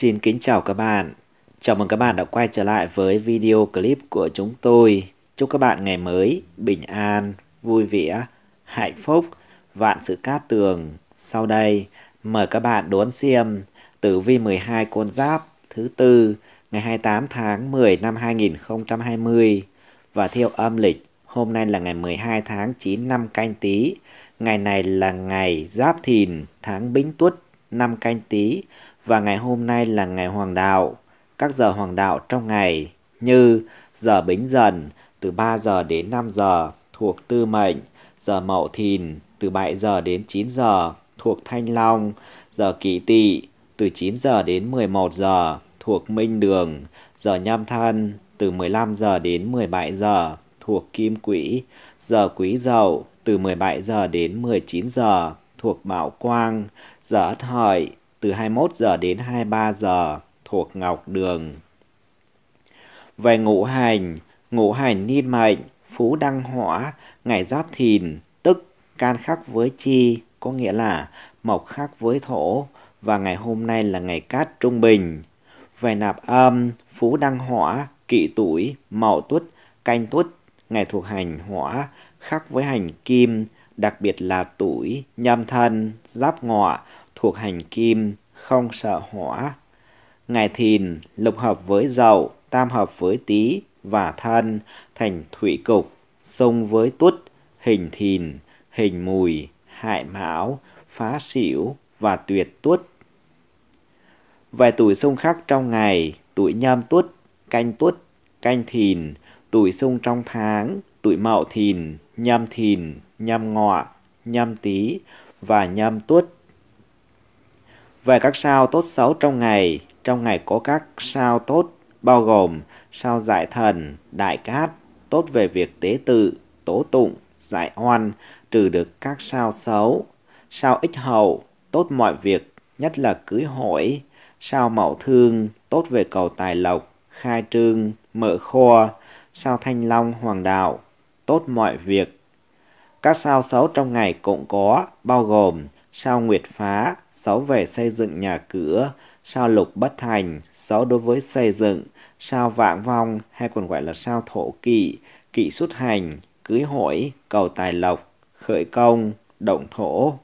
Xin kính chào các bạn. Chào mừng các bạn đã quay trở lại với video clip của chúng tôi. Chúc các bạn ngày mới bình an, vui vẻ, hạnh phúc, vạn sự cát tường. Sau đây, mời các bạn đón xem tử vi 12 con giáp thứ tư ngày 28 tháng 10 năm 2020 và theo âm lịch hôm nay là ngày 12 tháng 9 năm canh Tý. Ngày này là ngày giáp thìn tháng bính tuất năm canh Tý và ngày hôm nay là ngày hoàng đạo. Các giờ hoàng đạo trong ngày như giờ bính dần từ 3 giờ đến 5 giờ thuộc tư mệnh, giờ mậu thìn từ 7 giờ đến 9 giờ thuộc thanh long, giờ kỷ tỵ từ 9 giờ đến 11 giờ thuộc minh đường, giờ nhâm thân từ 15 giờ đến 17 giờ thuộc kim quỹ, giờ quý dậu từ 17 giờ đến 19 giờ thuộc Mão Quang, giờ Ất Hợi từ 21 giờ đến 23 giờ thuộc Ngọc Đường. Về ngũ hành, ngũ hành niên mệnh, phú đăng hỏa, ngày giáp thìn, tức can khắc với chi, có nghĩa là mộc khắc với thổ, và ngày hôm nay là ngày cát trung bình. Về nạp âm, phú đăng hỏa, kỵ tuổi, mậu tuất, canh tuất, ngày thuộc hành hỏa, khắc với hành kim, đặc biệt là tuổi, nhâm thân, giáp ngọ, thuộc hành kim, không sợ hỏa. ngày thìn lục hợp với dậu, tam hợp với tý và thân thành thủy cục, xung với tuất, hình thìn, hình mùi, hại mão, phá xỉu và tuyệt tuất. Vài tuổi xung khắc trong ngày, tuổi nhâm tuất, canh tuất, canh thìn, tuổi xung trong tháng, tuổi mậu thìn, nhâm thìn, nhâm ngọ, nhâm tý và nhâm tuất. Về các sao tốt xấu trong ngày, trong ngày có các sao tốt bao gồm sao giải thần, đại cát, tốt về việc tế tự, tố tụng, giải oan, trừ được các sao xấu, sao ích hậu, tốt mọi việc, nhất là cưới hỏi, sao mậu thương, tốt về cầu tài lộc, khai trương, mở kho, sao thanh long hoàng đạo, tốt mọi việc. Các sao xấu trong ngày cũng có, bao gồm sao nguyệt phá, 6 về xây dựng nhà cửa, sao lục bất thành, 6 đối với xây dựng, sao vạng vong hay còn gọi là sao thổ kỵ, kỵ xuất hành, cưới hỏi, cầu tài lộc, khởi công, động thổ.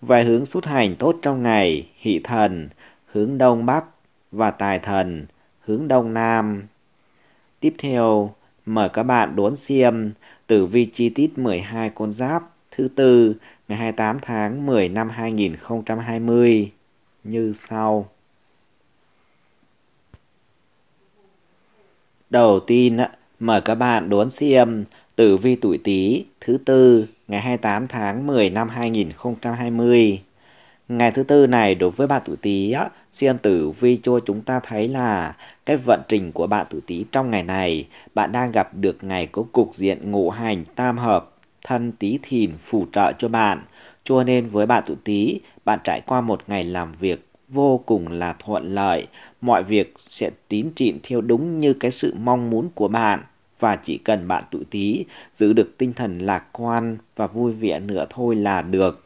vài hướng xuất hành tốt trong ngày, hỷ thần, hướng đông bắc và tài thần, hướng đông nam. Tiếp theo, mời các bạn đốn xiêm tử vi chi tiết 12 con giáp. Thứ tư, ngày 28 tháng 10 năm 2020 như sau. Đầu tiên, mời các bạn đón xem tử vi tuổi Tý thứ tư ngày 28 tháng 10 năm 2020. Ngày thứ tư này đối với bạn tuổi Tý xem tử vi cho chúng ta thấy là cái vận trình của bạn tuổi Tý trong ngày này, bạn đang gặp được ngày có cục diện ngũ hành tam hợp thân tí thìn phù trợ cho bạn. Cho nên với bạn tuổi tí, bạn trải qua một ngày làm việc vô cùng là thuận lợi. Mọi việc sẽ tín trịn theo đúng như cái sự mong muốn của bạn. Và chỉ cần bạn tuổi tí, giữ được tinh thần lạc quan và vui vẻ nữa thôi là được.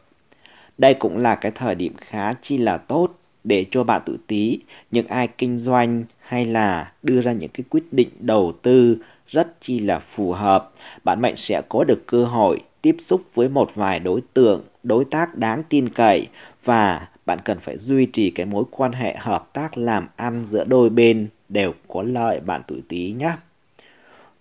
Đây cũng là cái thời điểm khá chi là tốt để cho bạn tuổi tí những ai kinh doanh hay là đưa ra những cái quyết định đầu tư rất chi là phù hợp, bạn mệnh sẽ có được cơ hội tiếp xúc với một vài đối tượng, đối tác đáng tin cậy và bạn cần phải duy trì cái mối quan hệ hợp tác làm ăn giữa đôi bên đều có lợi bạn tuổi Tý nhé.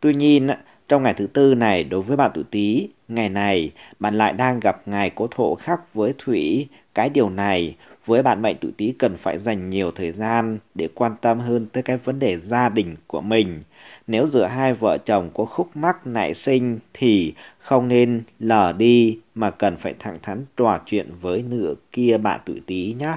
Tuy nhiên, trong ngày thứ tư này đối với bạn tuổi Tý, ngày này bạn lại đang gặp ngày cố thổ khắc với Thủy, cái điều này với bạn mệnh tuổi Tý cần phải dành nhiều thời gian để quan tâm hơn tới cái vấn đề gia đình của mình. Nếu giữa hai vợ chồng có khúc mắc nảy sinh thì không nên lờ đi mà cần phải thẳng thắn trò chuyện với nửa kia bạn tuổi Tý nhé.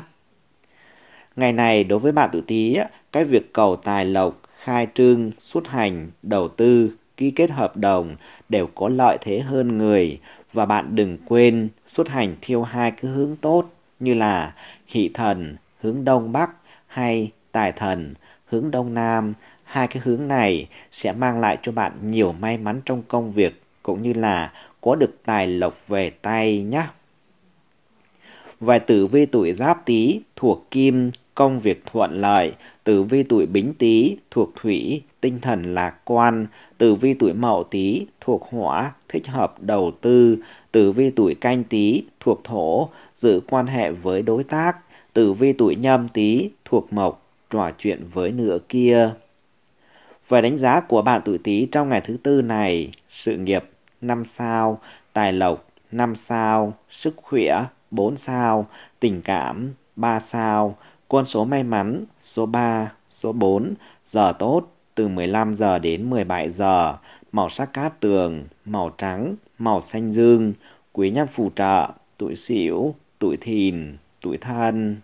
Ngày này đối với bạn tuổi Tý, cái việc cầu tài lộc, khai trương, xuất hành, đầu tư, ký kết hợp đồng đều có lợi thế hơn người và bạn đừng quên xuất hành theo hai cái hướng tốt như là hỷ thần hướng đông bắc hay tài thần hướng đông nam, hai cái hướng này sẽ mang lại cho bạn nhiều may mắn trong công việc cũng như là có được tài lộc về tay nhé. Về tử vi tuổi giáp tý thuộc kim, công việc thuận lợi, tử vi tuổi bính tý thuộc thủy, tinh thần lạc quan, tử vi tuổi mậu tý thuộc hỏa, thích hợp đầu tư, Tử vi tuổi canh tí thuộc thổ, giữ quan hệ với đối tác. Tử vi tuổi nhâm tí thuộc mộc, trò chuyện với nửa kia. Về đánh giá của bạn tuổi tí trong ngày thứ tư này, sự nghiệp 5 sao, tài lộc 5 sao, sức khỏe 4 sao, tình cảm 3 sao, con số may mắn số 3, số 4, giờ tốt từ 15 giờ đến 17 giờ, màu sắc cát tường, màu trắng, màu xanh dương, quý nhân phù trợ, tuổi xỉu, tuổi thìn, tuổi thân.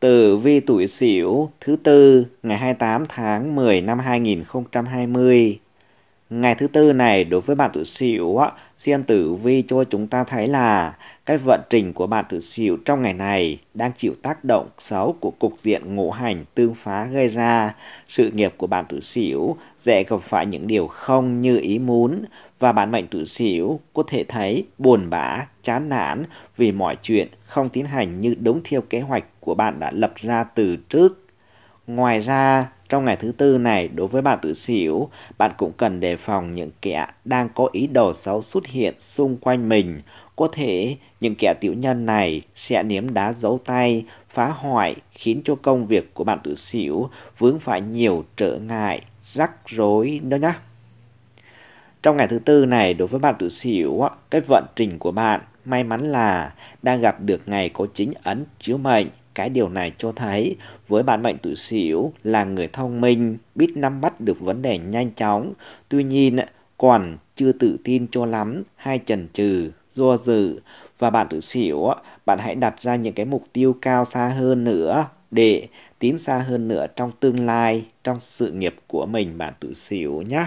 Tử vi tuổi Sửu thứ tư ngày 28 tháng 10 năm 2020 Ngày thứ tư này đối với bạn tự xỉu xem tử vi cho chúng ta thấy là cái vận trình của bạn tự xỉu trong ngày này đang chịu tác động xấu của cục diện ngũ hành tương phá gây ra. Sự nghiệp của bạn tự xỉu dễ gặp phải những điều không như ý muốn và bạn mệnh tự xỉu có thể thấy buồn bã, chán nản vì mọi chuyện không tiến hành như đúng theo kế hoạch của bạn đã lập ra từ trước. Ngoài ra, trong ngày thứ tư này, đối với bạn tự xỉu, bạn cũng cần đề phòng những kẻ đang có ý đồ xấu xuất hiện xung quanh mình. Có thể những kẻ tiểu nhân này sẽ nếm đá giấu tay, phá hoại, khiến cho công việc của bạn tự xỉu vướng phải nhiều trở ngại, rắc rối đó nhé. Trong ngày thứ tư này, đối với bạn tự xỉu, cái vận trình của bạn may mắn là đang gặp được ngày có chính ấn chiếu mệnh cái điều này cho thấy với bản mệnh tuổi sửu là người thông minh, biết nắm bắt được vấn đề nhanh chóng. Tuy nhiên, còn chưa tự tin cho lắm hay chần chừ, do dự. Và bạn tuổi sửu bạn hãy đặt ra những cái mục tiêu cao xa hơn nữa để tiến xa hơn nữa trong tương lai, trong sự nghiệp của mình bạn tuổi sửu nhé.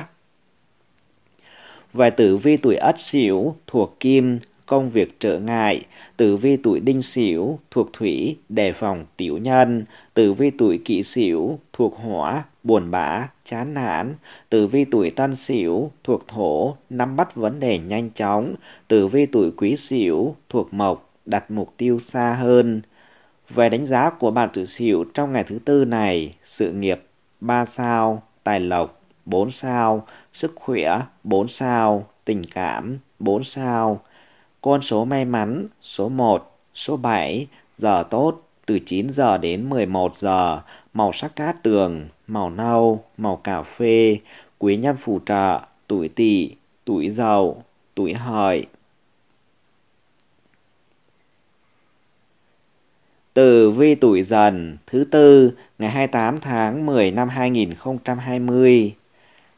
Về tử vi tuổi Ất Sửu thuộc Kim công việc trở ngại, tử vi tuổi đinh sửu thuộc thủy, đề phòng tiểu nhân, tử vi tuổi kỷ sửu thuộc hỏa, buồn bã, chán nản, tử vi tuổi tân sửu thuộc thổ, nắm bắt vấn đề nhanh chóng, tử vi tuổi quý sửu thuộc mộc, đặt mục tiêu xa hơn. Về đánh giá của bạn tử sửu trong ngày thứ tư này, sự nghiệp 3 sao, tài lộc 4 sao, sức khỏe 4 sao, tình cảm 4 sao, con số may mắn số 1, số 7, giờ tốt từ 9 giờ đến 11 giờ, màu sắc cát tường, màu nâu, màu cà phê, quý nhân phù trợ, tuổi tỵ, tuổi dậu tuổi hợi. từ vi tuổi dần thứ tư ngày 28 tháng 10 năm 2020.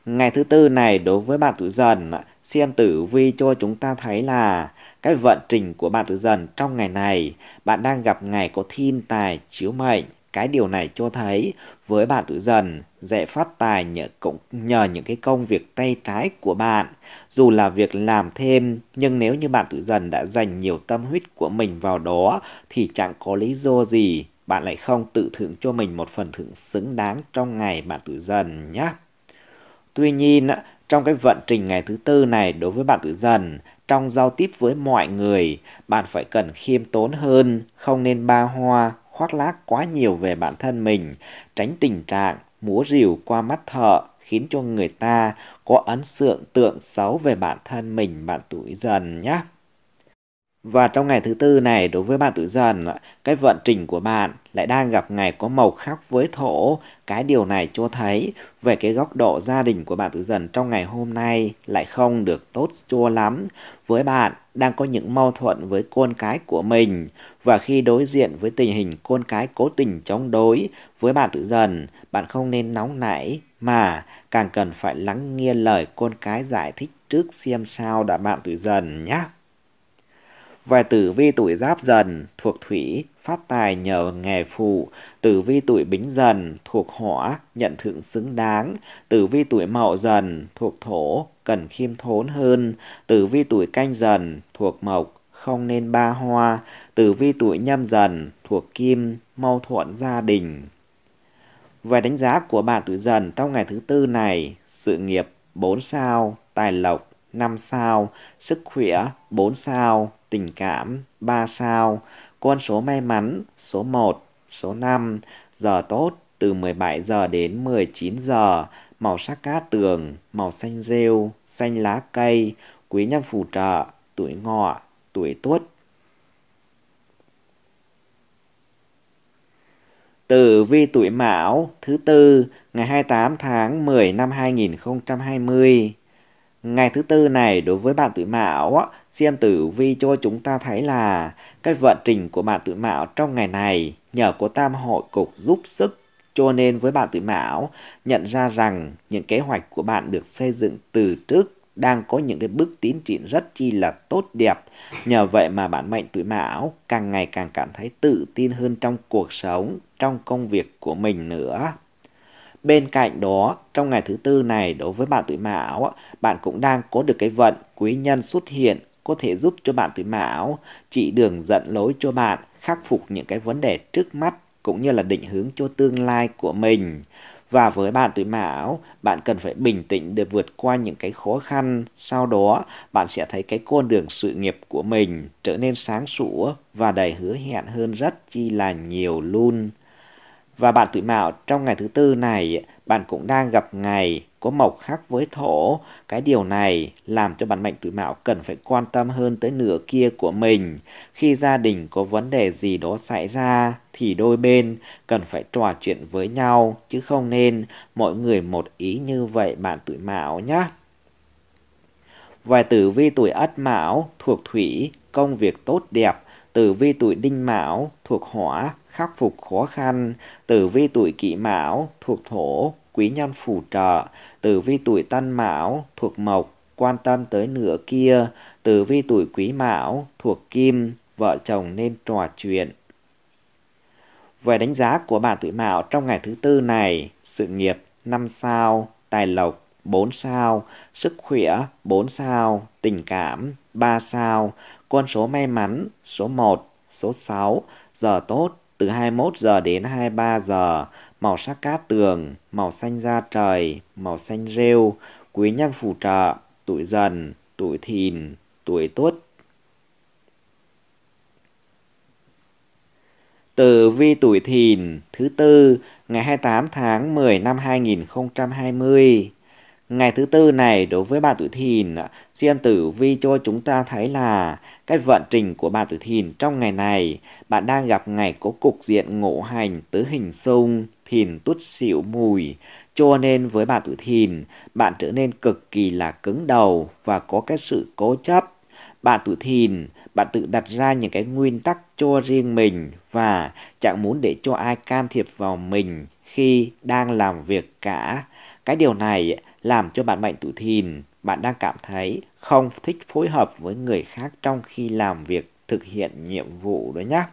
Ngày thứ tư này đối với bạn tuổi dần xem tử vi cho chúng ta thấy là cái vận trình của bạn tử dần trong ngày này, bạn đang gặp ngày có thiên tài chiếu mệnh. Cái điều này cho thấy với bạn tử dần dễ phát tài nhờ, cũng, nhờ những cái công việc tay trái của bạn. Dù là việc làm thêm, nhưng nếu như bạn tử dần đã dành nhiều tâm huyết của mình vào đó thì chẳng có lý do gì bạn lại không tự thưởng cho mình một phần thưởng xứng đáng trong ngày bạn tử dần nhé. Tuy nhiên, trong cái vận trình ngày thứ tư này đối với bạn tử dần, trong giao tiếp với mọi người, bạn phải cần khiêm tốn hơn, không nên ba hoa, khoác lác quá nhiều về bản thân mình, tránh tình trạng múa rìu qua mắt thợ khiến cho người ta có ấn tượng tượng xấu về bản thân mình bạn tuổi dần nhé. Và trong ngày thứ tư này đối với bạn tuổi dần, cái vận trình của bạn lại đang gặp ngày có màu khác với thổ. Cái điều này cho thấy về cái góc độ gia đình của bạn tuổi dần trong ngày hôm nay lại không được tốt cho lắm. Với bạn đang có những mâu thuẫn với con cái của mình và khi đối diện với tình hình con cái cố tình chống đối với bạn tuổi dần, bạn không nên nóng nảy mà càng cần phải lắng nghe lời con cái giải thích trước xem sao đã bạn tuổi dần nhé. Về tử vi tuổi giáp dần thuộc thủy, phát tài nhờ nghề phụ. Tử vi tuổi bính dần thuộc hỏa, nhận thưởng xứng đáng. Tử vi tuổi mậu dần thuộc thổ, cần khiêm thốn hơn. Tử vi tuổi canh dần thuộc mộc, không nên ba hoa. Tử vi tuổi nhâm dần thuộc kim, mâu thuẫn gia đình. Về đánh giá của bạn tuổi dần trong ngày thứ tư này, sự nghiệp 4 sao, tài lộc 5 sao, sức khỏe 4 sao, tình cảm 3 sao, con số may mắn số 1, số 5, giờ tốt từ 17 giờ đến 19 giờ, màu sắc cát tường, màu xanh rêu, xanh lá cây, quý nhân phù trợ, tuổi ngọ, tuổi tuất. Tử vi tuổi Mão thứ tư ngày 28 tháng 10 năm 2020. Ngày thứ tư này đối với bạn tuổi Mão xem tử vi cho chúng ta thấy là cái vận trình của bạn tuổi mão trong ngày này nhờ có tam hội cục giúp sức cho nên với bạn tuổi mão nhận ra rằng những kế hoạch của bạn được xây dựng từ trước đang có những cái bước tiến triển rất chi là tốt đẹp. Nhờ vậy mà bạn mệnh tuổi Mão càng ngày càng cảm thấy tự tin hơn trong cuộc sống, trong công việc của mình nữa. Bên cạnh đó, trong ngày thứ tư này đối với bạn tuổi Mão, bạn cũng đang có được cái vận quý nhân xuất hiện có thể giúp cho bạn tuổi mão chỉ đường dẫn lối cho bạn khắc phục những cái vấn đề trước mắt cũng như là định hướng cho tương lai của mình. Và với bạn tuổi mão, bạn cần phải bình tĩnh để vượt qua những cái khó khăn. Sau đó, bạn sẽ thấy cái con đường sự nghiệp của mình trở nên sáng sủa và đầy hứa hẹn hơn rất chi là nhiều luôn. Và bạn tuổi mão trong ngày thứ tư này, bạn cũng đang gặp ngày có mộc khác với thổ. Cái điều này làm cho bản mệnh tuổi mão cần phải quan tâm hơn tới nửa kia của mình. Khi gia đình có vấn đề gì đó xảy ra thì đôi bên cần phải trò chuyện với nhau chứ không nên mỗi người một ý như vậy bạn tuổi mão nhé. Vài tử vi tuổi ất mão thuộc thủy, công việc tốt đẹp, tử vi tuổi đinh mão thuộc hỏa, khắc phục khó khăn, tử vi tuổi kỷ mão thuộc thổ, quý nhân phù trợ, tử vi tuổi tân mão thuộc mộc, quan tâm tới nửa kia, tử vi tuổi quý mão thuộc kim, vợ chồng nên trò chuyện. Về đánh giá của bạn tuổi mão trong ngày thứ tư này, sự nghiệp 5 sao, tài lộc 4 sao, sức khỏe 4 sao, tình cảm 3 sao, con số may mắn số 1, số 6, giờ tốt từ 21 giờ đến 23 giờ, màu sắc cát tường, màu xanh da trời, màu xanh rêu, quý nhân phù trợ, tuổi dần, tuổi thìn, tuổi tuất. Tử vi tuổi thìn thứ tư ngày 28 tháng 10 năm 2020. Ngày thứ tư này đối với bạn tuổi thìn, xem tử vi cho chúng ta thấy là cái vận trình của bạn tuổi thìn trong ngày này, bạn đang gặp ngày có cục diện ngộ hành tứ hình xung, thìn tút xỉu mùi. Cho nên với bạn tuổi thìn, bạn trở nên cực kỳ là cứng đầu và có cái sự cố chấp. Bạn tuổi thìn, bạn tự đặt ra những cái nguyên tắc cho riêng mình và chẳng muốn để cho ai can thiệp vào mình khi đang làm việc cả. Cái điều này làm cho bạn mệnh tuổi thìn, bạn đang cảm thấy không thích phối hợp với người khác trong khi làm việc thực hiện nhiệm vụ đó nhé.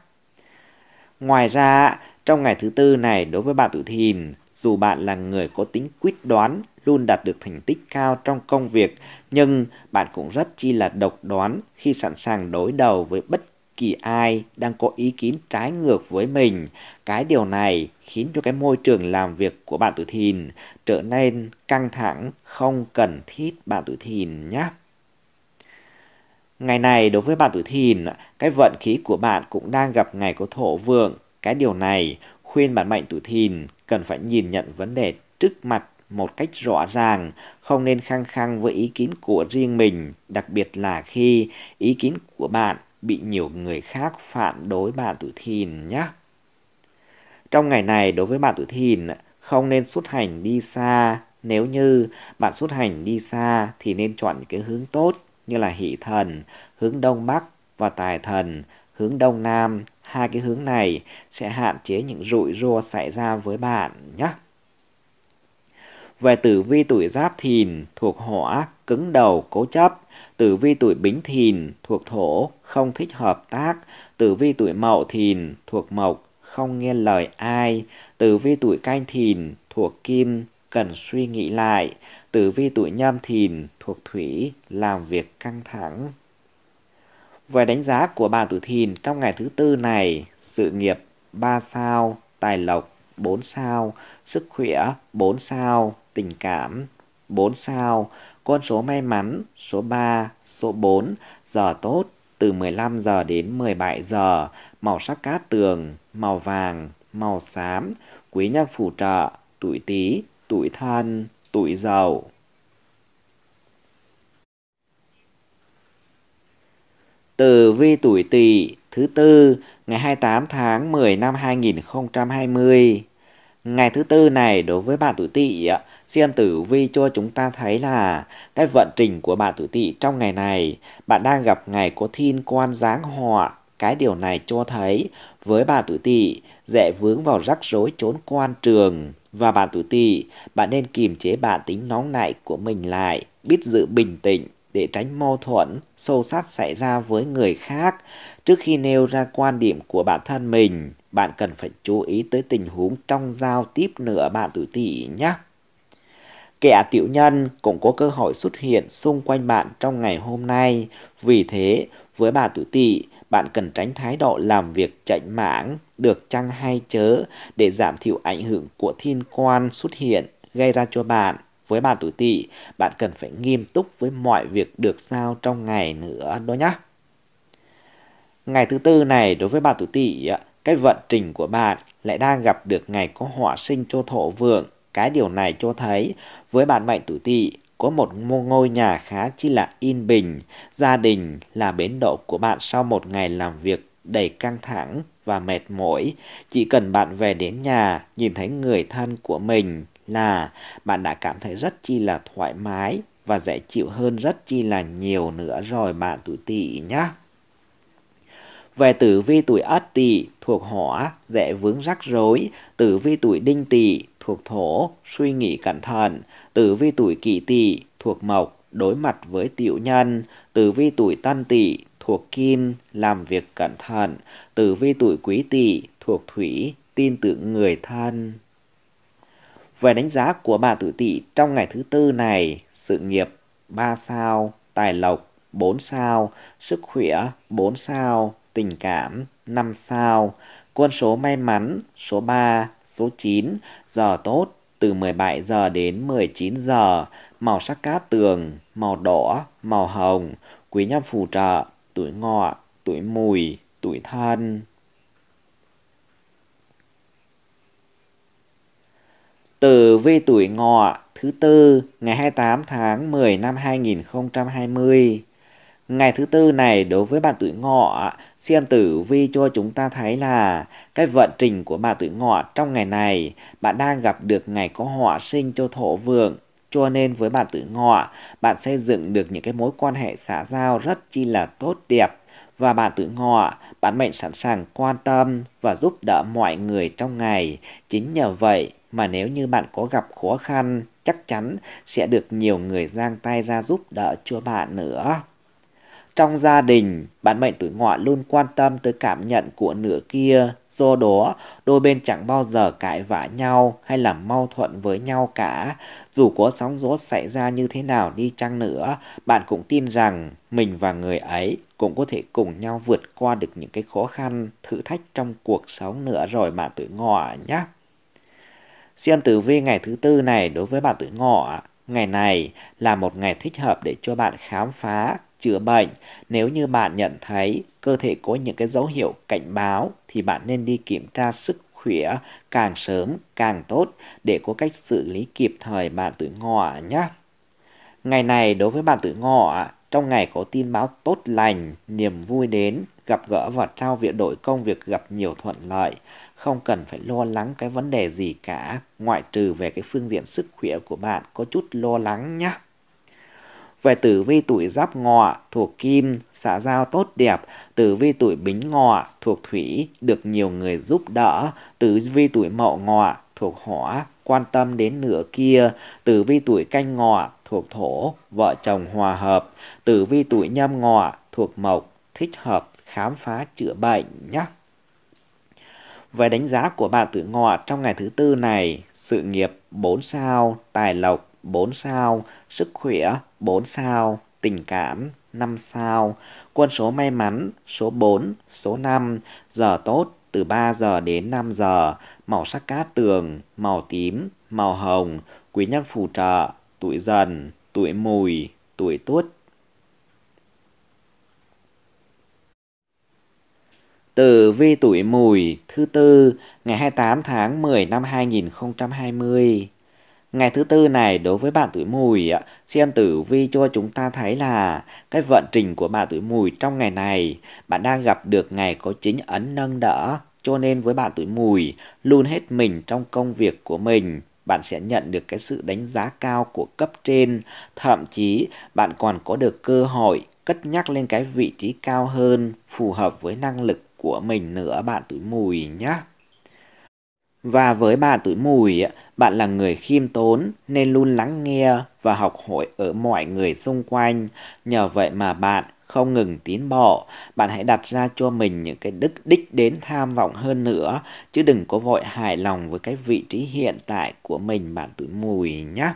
Ngoài ra, trong ngày thứ tư này đối với bạn tự thìn, dù bạn là người có tính quyết đoán, luôn đạt được thành tích cao trong công việc, nhưng bạn cũng rất chi là độc đoán khi sẵn sàng đối đầu với bất kỳ ai đang có ý kiến trái ngược với mình. Cái điều này khiến cho cái môi trường làm việc của bạn tuổi thìn trở nên căng thẳng, không cần thiết bạn tuổi thìn nhé. Ngày này đối với bạn tuổi thìn, cái vận khí của bạn cũng đang gặp ngày có thổ vượng, cái điều này khuyên bạn mệnh tuổi thìn cần phải nhìn nhận vấn đề trước mặt một cách rõ ràng, không nên khăng khăng với ý kiến của riêng mình, đặc biệt là khi ý kiến của bạn bị nhiều người khác phản đối bạn tuổi thìn nhé. Trong ngày này đối với bạn tuổi thìn, không nên xuất hành đi xa. Nếu như bạn xuất hành đi xa thì nên chọn cái hướng tốt như là hỷ thần, hướng đông bắc và tài thần, hướng đông nam Hai cái hướng này sẽ hạn chế những rủi ro xảy ra với bạn nhé. Về tử vi tuổi giáp thìn thuộc hỏa, cứng đầu, cố chấp. Tử vi tuổi bính thìn thuộc thổ, không thích hợp tác. Tử vi tuổi mậu thìn thuộc mộc, không nghe lời ai. Tử vi tuổi canh thìn thuộc kim, cần suy nghĩ lại. Tử vi tuổi nhâm thìn thuộc thủy, làm việc căng thẳng. Về đánh giá của bà Tử Thìn trong ngày thứ tư này, sự nghiệp 3 sao, tài lộc 4 sao, sức khỏe 4 sao, tình cảm 4 sao, con số may mắn số 3, số 4, giờ tốt từ 15 giờ đến 17 giờ, màu sắc cát tường, màu vàng, màu xám, quý nhân phù trợ, tuổi Tý, tuổi Thân, tuổi giàu tử vi tuổi Tỵ thứ tư ngày 28 tháng 10 năm 2020. Ngày thứ tư này đối với bạn tuổi Tỵ, xem tử vi cho chúng ta thấy là cái vận trình của bạn tuổi Tỵ trong ngày này, bạn đang gặp ngày có thiên quan giáng họa. Cái điều này cho thấy với bạn tuổi Tỵ dễ vướng vào rắc rối trốn quan trường và bạn tuổi Tỵ, bạn nên kiềm chế bản tính nóng nảy của mình lại, biết giữ bình tĩnh để tránh mâu thuẫn sâu sắc xảy ra với người khác trước khi nêu ra quan điểm của bản thân mình bạn cần phải chú ý tới tình huống trong giao tiếp nửa bạn tuổi tỵ nhé kẻ tiểu nhân cũng có cơ hội xuất hiện xung quanh bạn trong ngày hôm nay vì thế với bạn tuổi tỵ, bạn cần tránh thái độ làm việc chạy mảng được chăng hay chớ để giảm thiểu ảnh hưởng của thiên quan xuất hiện gây ra cho bạn với bạn tuổi tỵ, bạn cần phải nghiêm túc với mọi việc được sao trong ngày nữa đó nhá. Ngày thứ tư này đối với bạn tuổi tỵ, cái vận trình của bạn lại đang gặp được ngày có họa sinh cho thổ vượng. Cái điều này cho thấy với bạn mệnh tuổi tỵ có một ngôi nhà khá chi là yên bình, gia đình là bến đỗ của bạn sau một ngày làm việc đầy căng thẳng và mệt mỏi. Chỉ cần bạn về đến nhà, nhìn thấy người thân của mình, là bạn đã cảm thấy rất chi là thoải mái và dễ chịu hơn rất chi là nhiều nữa rồi bạn tuổi tỵ nhá. Về tử vi tuổi ất tỵ thuộc hỏa, dễ vướng rắc rối, tử vi tuổi đinh tỵ thuộc thổ, suy nghĩ cẩn thận, tử vi tuổi kỷ tỵ thuộc mộc, đối mặt với tiểu nhân, tử vi tuổi tân tỵ thuộc kim, làm việc cẩn thận, tử vi tuổi quý tỵ thuộc thủy, tin tưởng người thân. Về đánh giá của bà tuổi tỵ trong ngày thứ tư này, sự nghiệp 3 sao, tài lộc 4 sao, sức khỏe 4 sao, tình cảm 5 sao, quân số may mắn số 3, số 9, giờ tốt từ 17 giờ đến 19 giờ, màu sắc cát tường, màu đỏ, màu hồng, quý nhân phù trợ, tuổi ngọ, tuổi mùi, tuổi thân. Tử vi tuổi ngọ thứ tư ngày 28 tháng 10 năm 2020. Ngày thứ tư này đối với bạn tuổi ngọ, xem tử vi cho chúng ta thấy là cái vận trình của bạn tuổi ngọ trong ngày này, bạn đang gặp được ngày có họa sinh cho thổ vượng. Cho nên với bạn tuổi ngọ, bạn xây dựng được những cái mối quan hệ xã giao rất chi là tốt đẹp và bạn tuổi ngọ, bạn mệnh sẵn sàng quan tâm và giúp đỡ mọi người trong ngày. Chính nhờ vậy mà nếu như bạn có gặp khó khăn, chắc chắn sẽ được nhiều người giang tay ra giúp đỡ cho bạn nữa. Trong gia đình, bạn mệnh tuổi ngọ luôn quan tâm tới cảm nhận của nửa kia, do đó đôi bên chẳng bao giờ cãi vã nhau hay là mâu thuẫn với nhau cả. Dù có sóng gió xảy ra như thế nào đi chăng nữa, bạn cũng tin rằng mình và người ấy cũng có thể cùng nhau vượt qua được những cái khó khăn, thử thách trong cuộc sống nữa rồi bạn tuổi ngọ nhé. Xem tử vi ngày thứ tư này đối với bạn tuổi ngọ, ngày này là một ngày thích hợp để cho bạn khám phá, chữa bệnh. Nếu như bạn nhận thấy cơ thể có những cái dấu hiệu cảnh báo thì bạn nên đi kiểm tra sức khỏe càng sớm càng tốt để có cách xử lý kịp thời bạn tuổi ngọ nhé. Ngày này đối với bạn tuổi ngọ, trong ngày có tin báo tốt lành, niềm vui đến, gặp gỡ và trao việc đổi công việc gặp nhiều thuận lợi không cần phải lo lắng cái vấn đề gì cả, ngoại trừ về cái phương diện sức khỏe của bạn có chút lo lắng nhé. Về tử vi tuổi giáp ngọ thuộc kim, xã giao tốt đẹp, tử vi tuổi bính ngọ thuộc thủy, được nhiều người giúp đỡ, tử vi tuổi mậu ngọ thuộc hỏa, quan tâm đến nửa kia, tử vi tuổi canh ngọ thuộc thổ, vợ chồng hòa hợp, tử vi tuổi nhâm ngọ thuộc mộc, thích hợp khám phá chữa bệnh nhé. Về đánh giá của bạn tuổi ngọ trong ngày thứ tư này, sự nghiệp 4 sao, tài lộc 4 sao, sức khỏe 4 sao, tình cảm 5 sao, quân số may mắn số 4, số 5, giờ tốt từ 3 giờ đến 5 giờ, màu sắc cát tường, màu tím, màu hồng, quý nhân phù trợ, tuổi dần, tuổi mùi, tuổi tuất, Tử vi tuổi mùi thứ tư ngày 28 tháng 10 năm 2020. Ngày thứ tư này đối với bạn tuổi mùi, xem tử vi cho chúng ta thấy là cái vận trình của bạn tuổi mùi trong ngày này, bạn đang gặp được ngày có chính ấn nâng đỡ, cho nên với bạn tuổi mùi, luôn hết mình trong công việc của mình, bạn sẽ nhận được cái sự đánh giá cao của cấp trên, thậm chí bạn còn có được cơ hội cất nhắc lên cái vị trí cao hơn phù hợp với năng lực của mình nữa bạn tuổi mùi nhé. Và với bạn tuổi mùi, bạn là người khiêm tốn nên luôn lắng nghe và học hỏi ở mọi người xung quanh. Nhờ vậy mà bạn không ngừng tiến bộ, bạn hãy đặt ra cho mình những cái đức đích đến tham vọng hơn nữa, chứ đừng có vội hài lòng với cái vị trí hiện tại của mình bạn tuổi mùi nhé.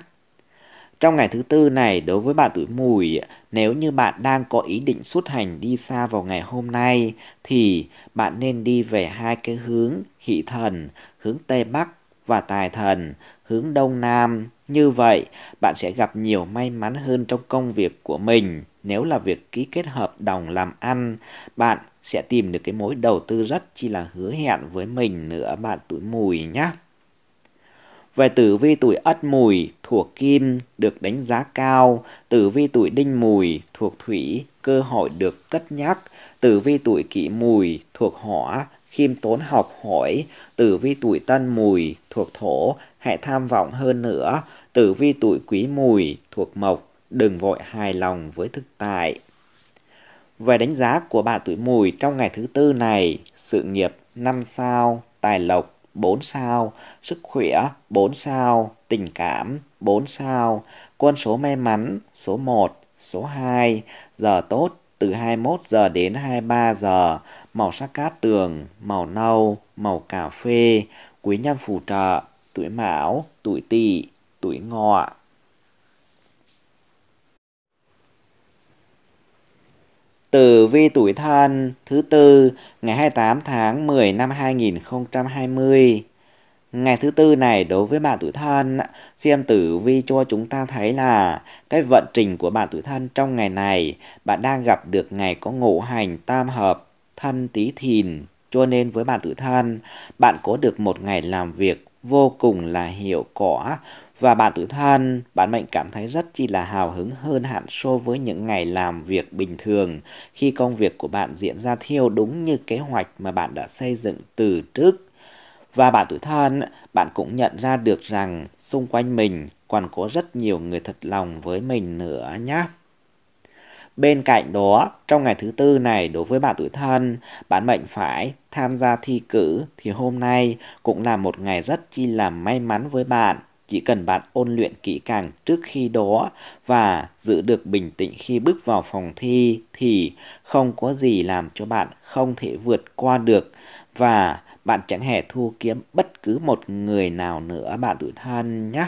Trong ngày thứ tư này, đối với bạn tuổi mùi, nếu như bạn đang có ý định xuất hành đi xa vào ngày hôm nay, thì bạn nên đi về hai cái hướng hỷ thần, hướng Tây Bắc và tài thần, hướng Đông Nam. Như vậy, bạn sẽ gặp nhiều may mắn hơn trong công việc của mình. Nếu là việc ký kết hợp đồng làm ăn, bạn sẽ tìm được cái mối đầu tư rất chi là hứa hẹn với mình nữa bạn tuổi mùi nhé. Về tử vi tuổi Ất Mùi thuộc Kim được đánh giá cao, tử vi tuổi Đinh Mùi thuộc Thủy cơ hội được cất nhắc, tử vi tuổi Kỷ Mùi thuộc Hỏa khiêm tốn học hỏi, tử vi tuổi Tân Mùi thuộc Thổ hãy tham vọng hơn nữa, tử vi tuổi Quý Mùi thuộc Mộc đừng vội hài lòng với thực tại. Về đánh giá của bạn tuổi Mùi trong ngày thứ tư này, sự nghiệp năm sao, tài lộc 4 sao, sức khỏe 4 sao, tình cảm 4 sao, quân số may mắn số 1, số 2, giờ tốt từ 21 giờ đến 23 giờ, màu sắc cát tường, màu nâu, màu cà phê, quý nhân phù trợ, tuổi mão, tuổi tỵ, tuổi ngọ. Tử vi tuổi thân thứ tư ngày 28 tháng 10 năm 2020. Ngày thứ tư này đối với bạn tuổi thân, xem tử vi cho chúng ta thấy là cái vận trình của bạn tuổi thân trong ngày này, bạn đang gặp được ngày có ngũ hành tam hợp thân tí thìn. Cho nên với bạn tuổi thân, bạn có được một ngày làm việc vô cùng là hiệu quả, và bạn tử thân, bạn mệnh cảm thấy rất chi là hào hứng hơn hẳn so với những ngày làm việc bình thường khi công việc của bạn diễn ra theo đúng như kế hoạch mà bạn đã xây dựng từ trước. Và bạn tử thân, bạn cũng nhận ra được rằng xung quanh mình còn có rất nhiều người thật lòng với mình nữa nhé. Bên cạnh đó, trong ngày thứ tư này đối với bạn tuổi thân, bạn mệnh phải tham gia thi cử thì hôm nay cũng là một ngày rất chi là may mắn với bạn chỉ cần bạn ôn luyện kỹ càng trước khi đó và giữ được bình tĩnh khi bước vào phòng thi thì không có gì làm cho bạn không thể vượt qua được và bạn chẳng hề thua kiếm bất cứ một người nào nữa bạn tuổi thân nhé.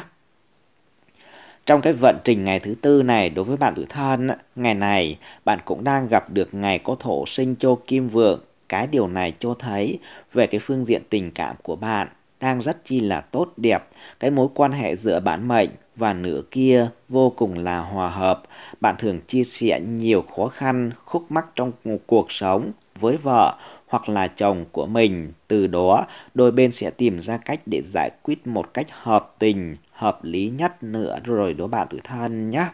Trong cái vận trình ngày thứ tư này đối với bạn tuổi thân, ngày này bạn cũng đang gặp được ngày có thổ sinh cho kim vượng. Cái điều này cho thấy về cái phương diện tình cảm của bạn đang rất chi là tốt đẹp. Cái mối quan hệ giữa bạn mệnh và nửa kia vô cùng là hòa hợp. Bạn thường chia sẻ nhiều khó khăn, khúc mắc trong cuộc sống với vợ hoặc là chồng của mình. Từ đó, đôi bên sẽ tìm ra cách để giải quyết một cách hợp tình, hợp lý nhất nữa rồi đó bạn tự thân nhé.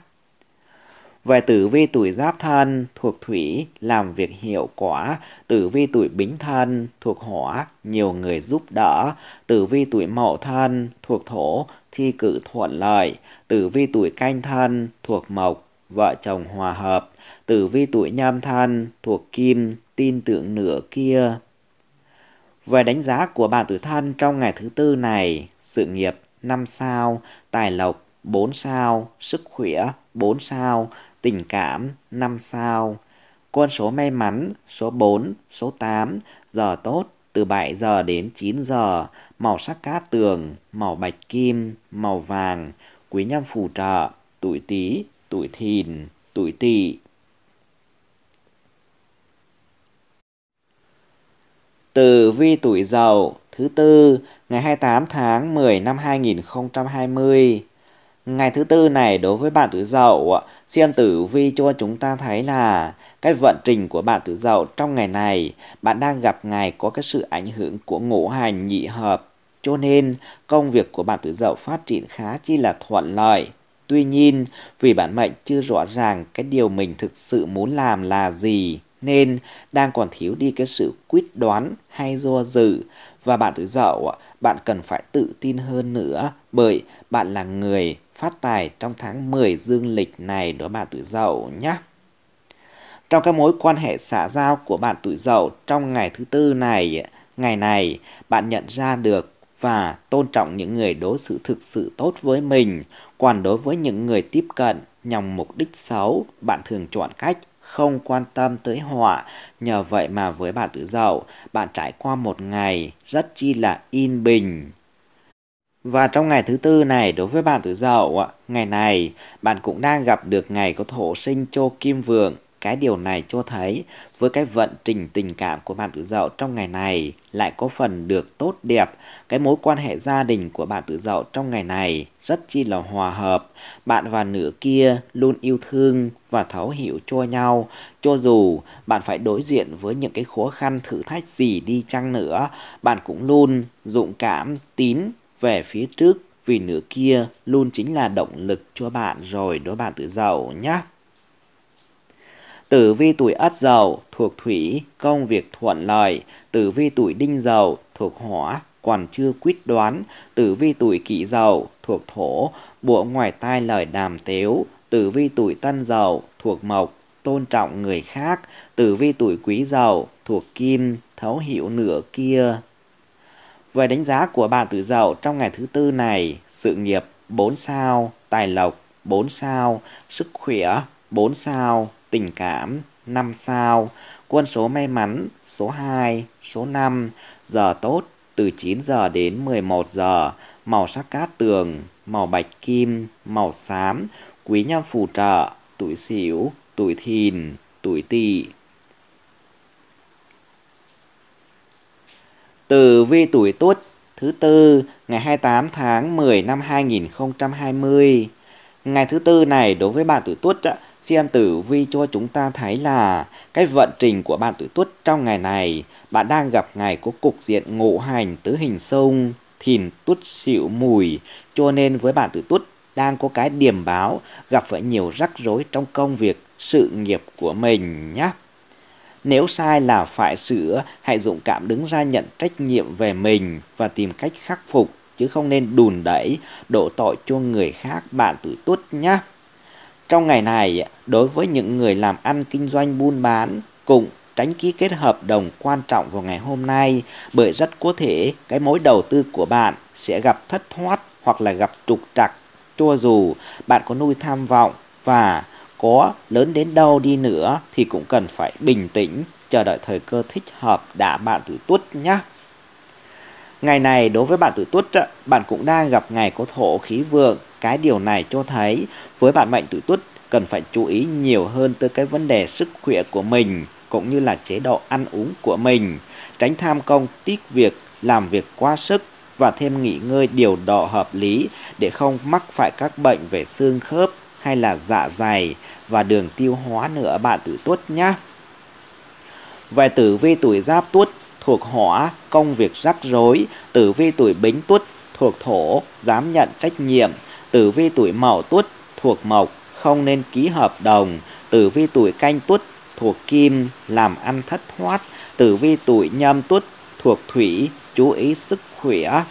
Về tử vi tuổi giáp thân thuộc thủy làm việc hiệu quả, tử vi tuổi bính thân thuộc hỏa nhiều người giúp đỡ, tử vi tuổi mậu thân thuộc thổ thi cử thuận lợi, tử vi tuổi canh thân thuộc mộc vợ chồng hòa hợp, tử vi tuổi nhâm thân thuộc kim tin tưởng nửa kia. Về đánh giá của bạn tuổi thân trong ngày thứ tư này, sự nghiệp 5 sao, tài lộc 4 sao, sức khỏe 4 sao, tình cảm 5 sao. Con số may mắn số 4, số 8, giờ tốt từ 7 giờ đến 9 giờ, màu sắc cá tường, màu bạch kim, màu vàng, quý nhân phù trợ, tuổi Tý, tuổi Thìn, tuổi Tỵ. từ vi tuổi Dậu thứ tư ngày 28 tháng 10 năm 2020. Ngày thứ tư này đối với bạn tuổi Dậu ạ Xem tử vi cho chúng ta thấy là cái vận trình của bạn tử dậu trong ngày này, bạn đang gặp ngày có cái sự ảnh hưởng của ngũ hành nhị hợp, cho nên công việc của bạn tử dậu phát triển khá chi là thuận lợi. Tuy nhiên, vì bản mệnh chưa rõ ràng cái điều mình thực sự muốn làm là gì, nên đang còn thiếu đi cái sự quyết đoán hay do dự và bạn tuổi dậu bạn cần phải tự tin hơn nữa bởi bạn là người phát tài trong tháng 10 dương lịch này đối bạn tuổi dậu nhé. Trong các mối quan hệ xã giao của bạn tuổi dậu trong ngày thứ tư này, ngày này bạn nhận ra được và tôn trọng những người đối xử thực sự tốt với mình, còn đối với những người tiếp cận nhằm mục đích xấu, bạn thường chọn cách không quan tâm tới họa, nhờ vậy mà với bạn tự dậu, bạn trải qua một ngày rất chi là yên bình. Và trong ngày thứ tư này đối với bạn tử dậu, ngày này bạn cũng đang gặp được ngày có thổ sinh cho kim vượng, cái điều này cho thấy với cái vận trình tình cảm của bạn tử dậu trong ngày này lại có phần được tốt đẹp. Cái mối quan hệ gia đình của bạn tử dậu trong ngày này rất chi là hòa hợp. Bạn và nữ kia luôn yêu thương và thấu hiểu cho nhau. Cho dù bạn phải đối diện với những cái khó khăn thử thách gì đi chăng nữa, bạn cũng luôn dũng cảm, tín về phía trước vì nữ kia luôn chính là động lực cho bạn rồi đối bạn tự giàu nhé. Tử vi tuổi Ất Dậu thuộc thủy, công việc thuận lợi. Tử vi tuổi Đinh Dậu thuộc hỏa, quản chưa quyết đoán. Tử vi tuổi Kỷ Dậu thuộc thổ, bộ ngoài tai lời đàm tiếu. Tử vi tuổi Tân Dậu thuộc mộc, tôn trọng người khác. Tử vi tuổi Quý Dậu thuộc kim, thấu hiểu nửa kia. Về đánh giá của bạn tuổi Dậu trong ngày thứ tư này, sự nghiệp 4 sao, tài lộc 4 sao, sức khỏe 4 sao, tình cảm 5 sao, quân số may mắn số 2, số 5, giờ tốt từ 9 giờ đến 11 giờ, màu sắc cát tường, màu bạch kim, màu xám, quý nhân phù trợ, tuổi xỉu, tuổi thìn, tuổi tỵ. từ vi tuổi tuất thứ tư ngày 28 tháng 10 năm 2020. Ngày thứ tư này đối với bạn tuổi tuất Xem tử vi cho chúng ta thấy là cái vận trình của bạn tuổi tuất trong ngày này, bạn đang gặp ngày có cục diện ngộ hành tứ hình sông, thìn tuất xịu mùi, cho nên với bạn tuổi tuất đang có cái điểm báo gặp phải nhiều rắc rối trong công việc, sự nghiệp của mình nhé. Nếu sai là phải sửa, hãy dũng cảm đứng ra nhận trách nhiệm về mình và tìm cách khắc phục chứ không nên đùn đẩy đổ tội cho người khác bạn tuổi tuất nhé. Trong ngày này, đối với những người làm ăn kinh doanh buôn bán, cũng tránh ký kết hợp đồng quan trọng vào ngày hôm nay bởi rất có thể cái mối đầu tư của bạn sẽ gặp thất thoát hoặc là gặp trục trặc cho dù bạn có nuôi tham vọng và có lớn đến đâu đi nữa thì cũng cần phải bình tĩnh chờ đợi thời cơ thích hợp đã bạn tuổi tuất nhé ngày này đối với bạn tuổi tuất bạn cũng đang gặp ngày có thổ khí vượng cái điều này cho thấy với bạn mệnh tuổi tuất cần phải chú ý nhiều hơn tới cái vấn đề sức khỏe của mình cũng như là chế độ ăn uống của mình, tránh tham công tiếc việc, làm việc quá sức và thêm nghỉ ngơi điều độ hợp lý để không mắc phải các bệnh về xương khớp hay là dạ dày và đường tiêu hóa nữa bạn tuổi tuất nhé. Về tử vi tuổi giáp tuất thuộc hỏa, công việc rắc rối, tử vi tuổi bính tuất thuộc thổ, dám nhận trách nhiệm, tử vi tuổi mậu tuất thuộc mộc không nên ký hợp đồng tử vi tuổi canh tuất thuộc kim làm ăn thất thoát tử vi tuổi nhâm tuất thuộc thủy chú ý sức khỏe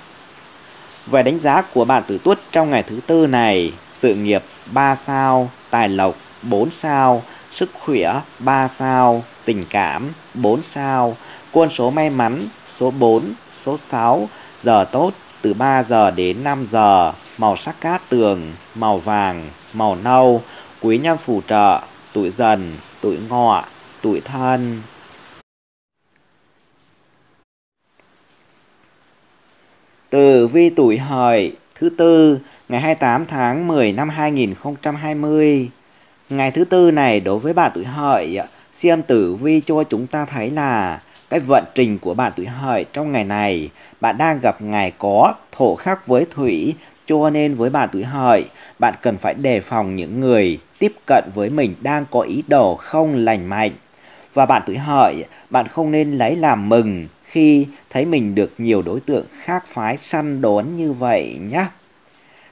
về đánh giá của bạn tử tuất trong ngày thứ tư này sự nghiệp 3 sao tài lộc 4 sao sức khỏe 3 sao tình cảm 4 sao quân số may mắn số 4 số 6 giờ tốt từ 3 giờ đến 5 giờ màu sắc cát tường, màu vàng, màu nâu, quý nhân phù trợ, tuổi dần, tuổi ngọ, tuổi thân. Từ vi tuổi hợi thứ tư ngày 28 tháng 10 năm 2020. Ngày thứ tư này đối với bạn tuổi hợi, xem tử vi cho chúng ta thấy là cái vận trình của bạn tuổi hợi trong ngày này, bạn đang gặp ngày có thổ khắc với thủy, cho nên với bạn tuổi hợi, bạn cần phải đề phòng những người tiếp cận với mình đang có ý đồ không lành mạnh. Và bạn tuổi hợi, bạn không nên lấy làm mừng khi thấy mình được nhiều đối tượng khác phái săn đón như vậy nhé.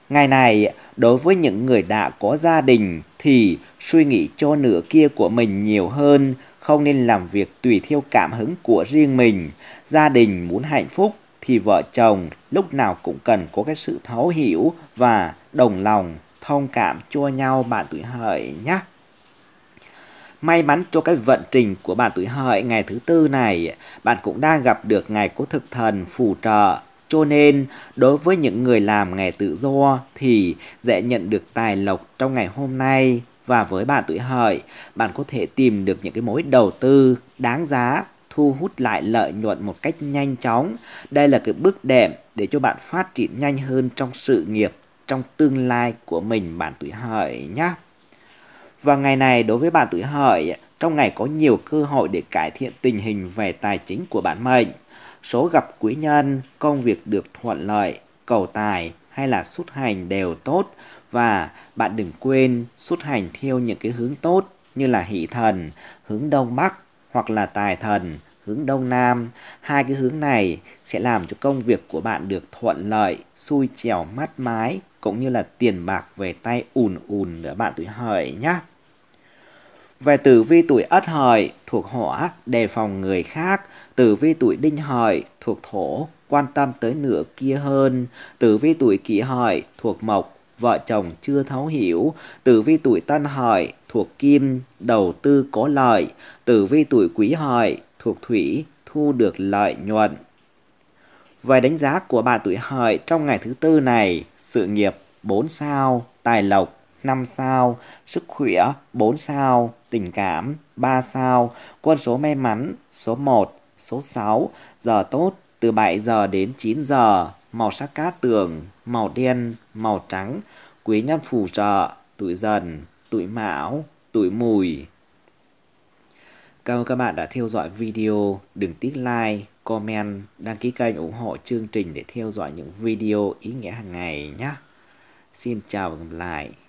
Ngày này, đối với những người đã có gia đình thì suy nghĩ cho nửa kia của mình nhiều hơn, không nên làm việc tùy theo cảm hứng của riêng mình. Gia đình muốn hạnh phúc thì vợ chồng lúc nào cũng cần có cái sự thấu hiểu và đồng lòng, thông cảm cho nhau bạn tuổi hợi nhé. May mắn cho cái vận trình của bạn tuổi hợi ngày thứ tư này, bạn cũng đang gặp được ngày có thực thần phù trợ. Cho nên, đối với những người làm nghề tự do thì dễ nhận được tài lộc trong ngày hôm nay. Và với bạn tuổi hợi, bạn có thể tìm được những cái mối đầu tư đáng giá thu hút lại lợi nhuận một cách nhanh chóng. Đây là cái bước đệm để cho bạn phát triển nhanh hơn trong sự nghiệp, trong tương lai của mình bạn tuổi hợi nhé. Và ngày này đối với bạn tuổi hợi, trong ngày có nhiều cơ hội để cải thiện tình hình về tài chính của bạn mình. Số gặp quý nhân, công việc được thuận lợi, cầu tài hay là xuất hành đều tốt và bạn đừng quên xuất hành theo những cái hướng tốt như là hỷ thần, hướng đông bắc hoặc là tài thần hướng đông nam, hai cái hướng này sẽ làm cho công việc của bạn được thuận lợi, xui chèo mát mái cũng như là tiền bạc về tay ùn ùn nữa bạn tuổi hợi nhé. Về tử vi tuổi ất hợi thuộc hỏa đề phòng người khác, tử vi tuổi đinh hợi thuộc thổ quan tâm tới nửa kia hơn, tử vi tuổi kỷ hợi thuộc mộc vợ chồng chưa thấu hiểu, tử vi tuổi tân hợi thuộc kim, đầu tư có lợi, tử vi tuổi quý hợi, thuộc thủy, thu được lợi nhuận. Về đánh giá của bà tuổi hợi trong ngày thứ tư này, sự nghiệp 4 sao, tài lộc 5 sao, sức khỏe 4 sao, tình cảm 3 sao, quân số may mắn số 1, số 6, giờ tốt từ 7 giờ đến 9 giờ, màu sắc cát tường, màu đen, màu trắng, quý nhân phù trợ, tuổi dần tuổi mão, tuổi mùi. Cảm ơn các bạn đã theo dõi video. Đừng tiếc like, comment, đăng ký kênh ủng hộ chương trình để theo dõi những video ý nghĩa hàng ngày nhé. Xin chào và gặp lại.